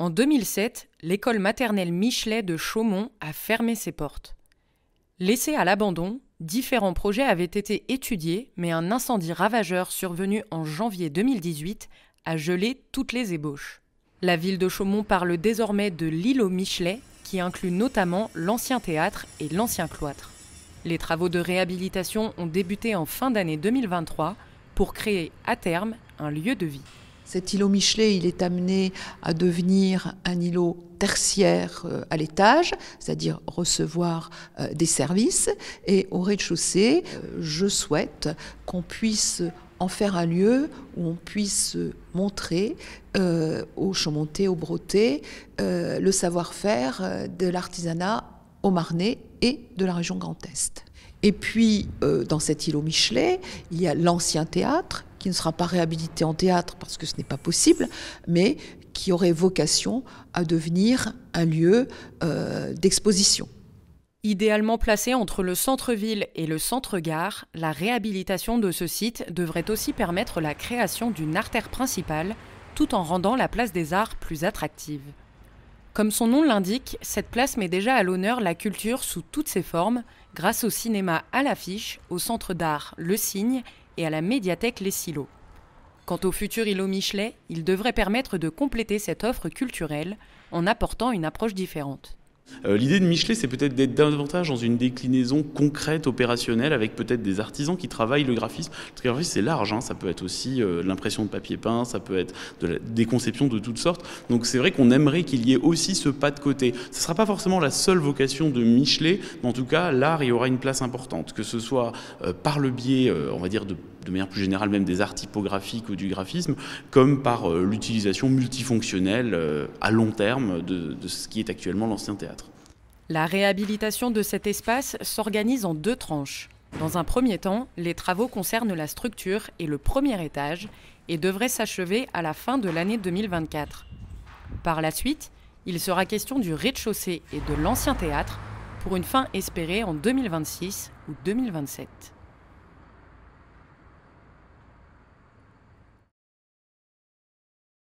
En 2007, l'école maternelle Michelet de Chaumont a fermé ses portes. Laissée à l'abandon, différents projets avaient été étudiés, mais un incendie ravageur survenu en janvier 2018 a gelé toutes les ébauches. La ville de Chaumont parle désormais de l'îlot Michelet, qui inclut notamment l'ancien théâtre et l'ancien cloître. Les travaux de réhabilitation ont débuté en fin d'année 2023 pour créer à terme un lieu de vie. Cet îlot Michelet, il est amené à devenir un îlot tertiaire euh, à l'étage, c'est-à-dire recevoir euh, des services. Et au rez-de-chaussée, euh, je souhaite qu'on puisse en faire un lieu où on puisse montrer aux chaumontés, aux brotés, le savoir-faire de l'artisanat au Marnais et de la région Grand Est. Et puis, dans cet îlot Michelet, il y a l'ancien théâtre qui ne sera pas réhabilité en théâtre parce que ce n'est pas possible, mais qui aurait vocation à devenir un lieu euh, d'exposition. Idéalement placé entre le centre-ville et le centre-gare, la réhabilitation de ce site devrait aussi permettre la création d'une artère principale, tout en rendant la place des arts plus attractive. Comme son nom l'indique, cette place met déjà à l'honneur la culture sous toutes ses formes, grâce au cinéma à l'affiche, au centre d'art Le Cygne et à la médiathèque Les Silos. Quant au futur îlot Michelet, il devrait permettre de compléter cette offre culturelle en apportant une approche différente. Euh, l'idée de Michelet, c'est peut-être d'être davantage dans une déclinaison concrète, opérationnelle, avec peut-être des artisans qui travaillent le graphisme. le graphisme, c'est large, hein. ça peut être aussi euh, l'impression de papier peint, ça peut être des conceptions de toutes sortes. Donc c'est vrai qu'on aimerait qu'il y ait aussi ce pas de côté. Ce ne sera pas forcément la seule vocation de Michelet, mais en tout cas, l'art y aura une place importante, que ce soit euh, par le biais, on va dire, de de manière plus générale même des arts typographiques ou du graphisme, comme par euh, l'utilisation multifonctionnelle euh, à long terme de, de ce qui est actuellement l'ancien théâtre. La réhabilitation de cet espace s'organise en deux tranches. Dans un premier temps, les travaux concernent la structure et le premier étage et devraient s'achever à la fin de l'année 2024. Par la suite, il sera question du rez-de-chaussée et de l'ancien théâtre pour une fin espérée en 2026 ou 2027.